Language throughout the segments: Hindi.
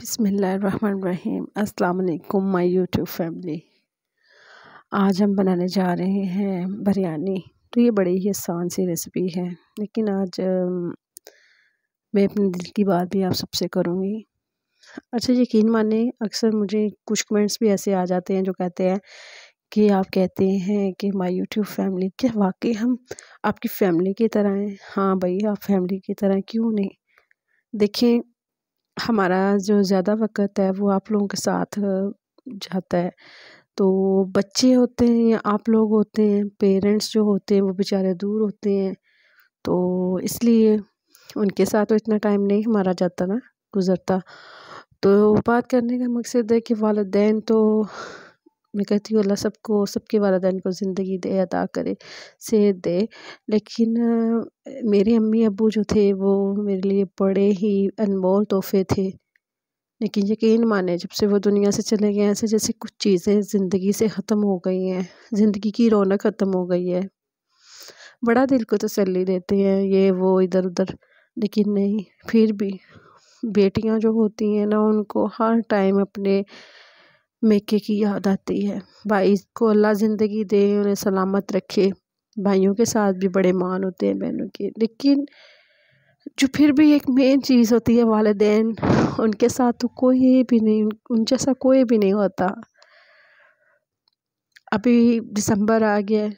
बसमीम् अल्लाम माई यूट्यूब फैमिली आज हम बनाने जा रहे हैं बिरयानी तो ये बड़ी ही आसान सी रेसिपी है लेकिन आज मैं अपने दिल की बात भी आप सबसे करूँगी अच्छा यकीन माने अक्सर मुझे कुछ कमेंट्स भी ऐसे आ जाते हैं जो कहते हैं कि आप कहते हैं कि माय यूट्यूब फैमिली क्या वाकई हम आपकी फ़ैमिली की तरह हैं हाँ भाई आप फैमिली की तरह क्यों नहीं देखें हमारा जो ज़्यादा वक़्त है वो आप लोगों के साथ जाता है तो बच्चे होते हैं या आप लोग होते हैं पेरेंट्स जो होते हैं वो बेचारे दूर होते हैं तो इसलिए उनके साथ तो इतना टाइम नहीं हमारा जाता ना गुज़रता तो बात करने का मकसद है कि वालदेन तो मैं कहती हूँ अल्लाह सबको सबके वालदान को ज़िंदगी दे अदा करे सेहत दे लेकिन मेरे अम्मी अबू जो थे वो मेरे लिए बड़े ही अनमोल तोहफ़े थे लेकिन यकीन माने जब से वो दुनिया से चले गए ऐसे जैसे कुछ चीज़ें ज़िंदगी से ख़त्म हो गई हैं ज़िंदगी की रौनक ख़त्म हो गई है बड़ा दिल को तसल्ली देते हैं ये वो इधर उधर लेकिन नहीं फिर भी बेटियां जो होती हैं ना उनको हर टाइम अपने मेके की याद आती है भाई को अल्लाह ज़िंदगी दे उन्हें सलामत रखे भाइयों के साथ भी बड़े मान होते हैं बहनों के लेकिन जो फिर भी एक मेन चीज़ होती है वालदेन उनके साथ तो कोई भी नहीं उन जैसा कोई भी नहीं होता अभी दिसंबर आ गया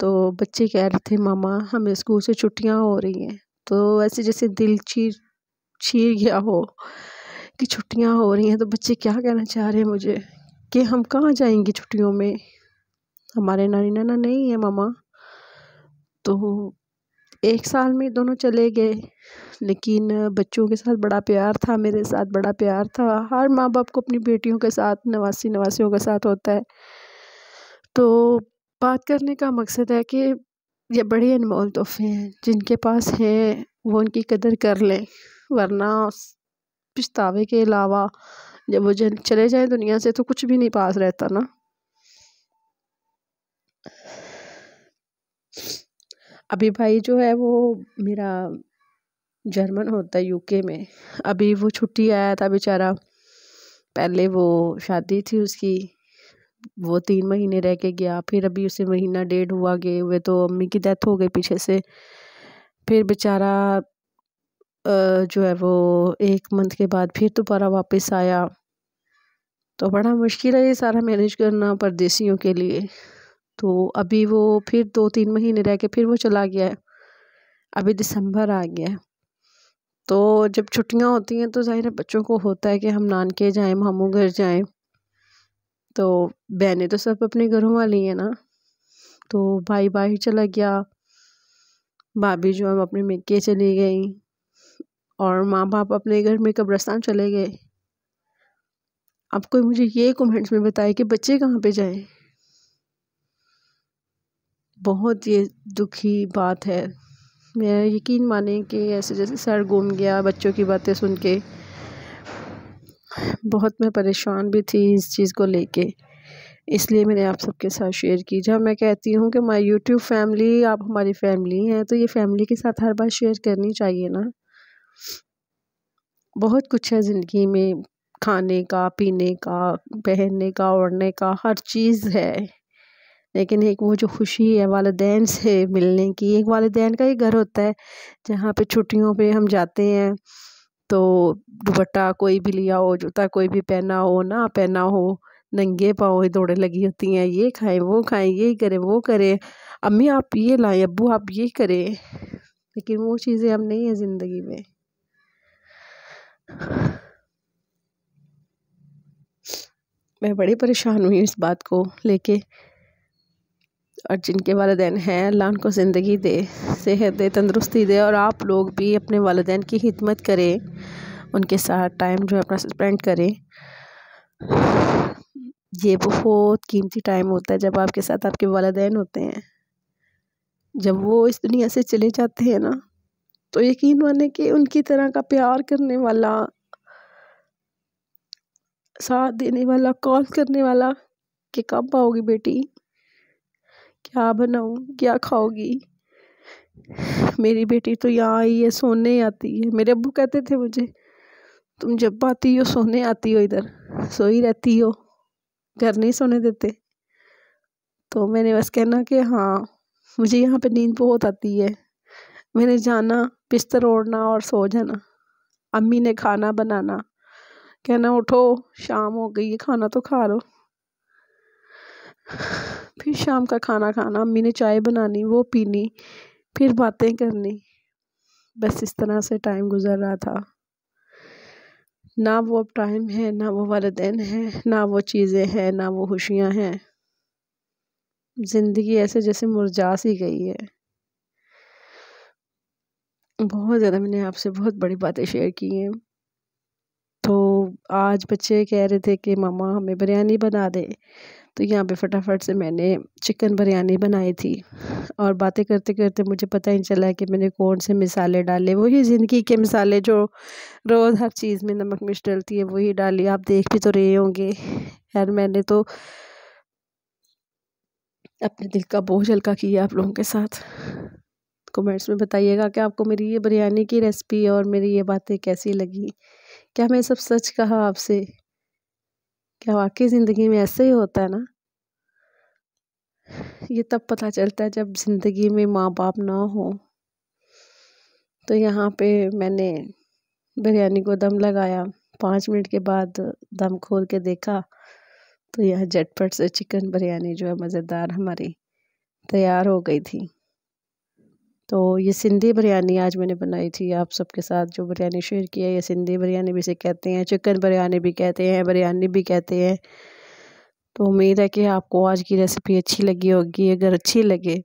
तो बच्चे कह रहे थे मामा हमें स्कूल से छुट्टियां हो रही हैं तो ऐसे जैसे दिल चीर चीर गया हो कि छुट्टियां हो रही हैं तो बच्चे क्या कहना चाह रहे हैं मुझे कि हम कहाँ जाएंगे छुट्टियों में हमारे नानी नाना नहीं है मामा तो एक साल में दोनों चले गए लेकिन बच्चों के साथ बड़ा प्यार था मेरे साथ बड़ा प्यार था हर माँ बाप को अपनी बेटियों के साथ नवासी नवासियों के साथ होता है तो बात करने का मकसद है कि ये बड़े अनमोल तोहफे हैं जिनके पास हैं वो उनकी कदर कर लें वरना पछतावे के अलावा जब वो चले जाए दुनिया से तो कुछ भी नहीं पास रहता ना अभी भाई जो है वो मेरा जर्मन होता है यूके में अभी वो छुट्टी आया था बेचारा पहले वो शादी थी उसकी वो तीन महीने रह के गया फिर अभी उसे महीना डेढ़ हुआ गए हुए तो अम्मी की डेथ हो गई पीछे से फिर बेचारा जो है वो एक मंथ के बाद फिर दोबारा वापस आया तो बड़ा मुश्किल है ये सारा मैनेज करना परदेसियों के लिए तो अभी वो फिर दो तीन महीने रह के फिर वो चला गया है अभी दिसंबर आ गया है तो जब छुट्टियां होती हैं तो ज़ाहिर है बच्चों को होता है कि हम नानके जाएं मामू घर जाएं तो बहनें तो सब अपने घरों वाली हैं ना तो भाई भाई चला गया भाभी जो है अपने मेके चली गई और माँ बाप अपने घर में कब्रस्तान चले गए आपको कोई मुझे ये कमेंट्स में बताए कि बच्चे कहाँ पे जाए बहुत ये दुखी बात है मेरा यकीन माने कि ऐसे जैसे सर घूम गया बच्चों की बातें सुन के बहुत मैं परेशान भी थी इस चीज़ को लेके इसलिए मैंने आप सबके साथ शेयर की जब मैं कहती हूँ कि माई यूट्यूब फैमिली आप हमारी फैमिली हैं तो ये फैमिली के साथ हर बार शेयर करनी चाहिए ना बहुत कुछ है ज़िंदगी में खाने का पीने का पहनने का ओढ़ने का हर चीज़ है लेकिन एक वो जो खुशी है वालदेन से मिलने की एक वालदेन का ही घर होता है जहाँ पे छुट्टियों पे हम जाते हैं तो दुपट्टा कोई भी लिया हो जूता कोई भी पहना हो ना पहना हो नंगे पाओ दौड़े लगी होती हैं ये खाएं वो खाएं ये करें वो करें अम्मी आप ये लाएं अबू आप ये करें लेकिन वो चीज़ें हम नहीं हैं ज़िंदगी में मैं बड़ी परेशान हुई इस बात को लेके और जिनके वालदेन हैं अल्लाह उनको ज़िंदगी दे सेहत दे तंदरुस्ती दे और आप लोग भी अपने वालदेन की खिदमत करें उनके साथ टाइम जो है अपना स्पेंड करें ये बहुत कीमती टाइम होता है जब आपके साथ आपके वालदेन होते हैं जब वो इस दुनिया से चले जाते हैं ना तो यकीन माने कि उनकी तरह का प्यार करने वाला साथ देने वाला कॉल करने वाला कि कब आओगी बेटी क्या बनाऊँ क्या खाओगी मेरी बेटी तो यहाँ आई है सोने आती है मेरे अबू कहते थे मुझे तुम जब आती हो सोने आती हो इधर सोई रहती हो घर नहीं सोने देते तो मैंने बस कहना कि हाँ मुझे यहाँ पे नींद बहुत आती है मैंने जाना बिस्तर ओढ़ना और सो जाना अम्मी ने खाना बनाना कहना उठो शाम हो गई है खाना तो खा लो फिर शाम का खाना खाना अम्मी ने चाय बनानी वो पीनी फिर बातें करनी बस इस तरह से टाइम गुजर रहा था ना वो अब टाइम है ना वो वालदेन है ना वो चीज़ें हैं ना वो खुशियाँ हैं ज़िंदगी ऐसे जैसे मुरझा सी गई है बहुत ज़्यादा मैंने आपसे बहुत बड़ी बातें शेयर की हैं तो आज बच्चे कह रहे थे कि मामा हमें बिरयानी बना दे तो यहाँ पे फटाफट से मैंने चिकन बिरयानी बनाई थी और बातें करते करते मुझे पता ही चला कि मैंने कौन से मिसाले डाले वही ज़िंदगी के मिसाले जो रोज़ हर चीज़ में नमक मिर्च डलती है वही डाली आप देख भी तो रहे होंगे यार मैंने तो अपने दिल का बोझ हल्का किया आप लोगों के साथ कमेंट्स में बताइएगा कि आपको मेरी ये बिरयानी की रेसिपी और मेरी ये बातें कैसी लगी क्या मैं सब सच कहा आपसे क्या वाकई ज़िंदगी में ऐसे ही होता है ना ये तब पता चलता है जब ज़िंदगी में माँ बाप ना हो तो यहाँ पे मैंने बिरयानी को दम लगाया पाँच मिनट के बाद दम खोल के देखा तो यह झटपट से चिकन बिरयानी जो है मज़ेदार हमारी तैयार हो गई थी तो ये सिंधी बिरयानी आज मैंने बनाई थी आप सबके साथ जो बिरयानी शेयर की है ये सिंधी बिरयानी भी इसे कहते हैं चिकन बिरयानी भी कहते हैं बिरयानी भी कहते हैं तो उम्मीद है कि आपको आज की रेसिपी अच्छी लगी होगी अगर अच्छी लगे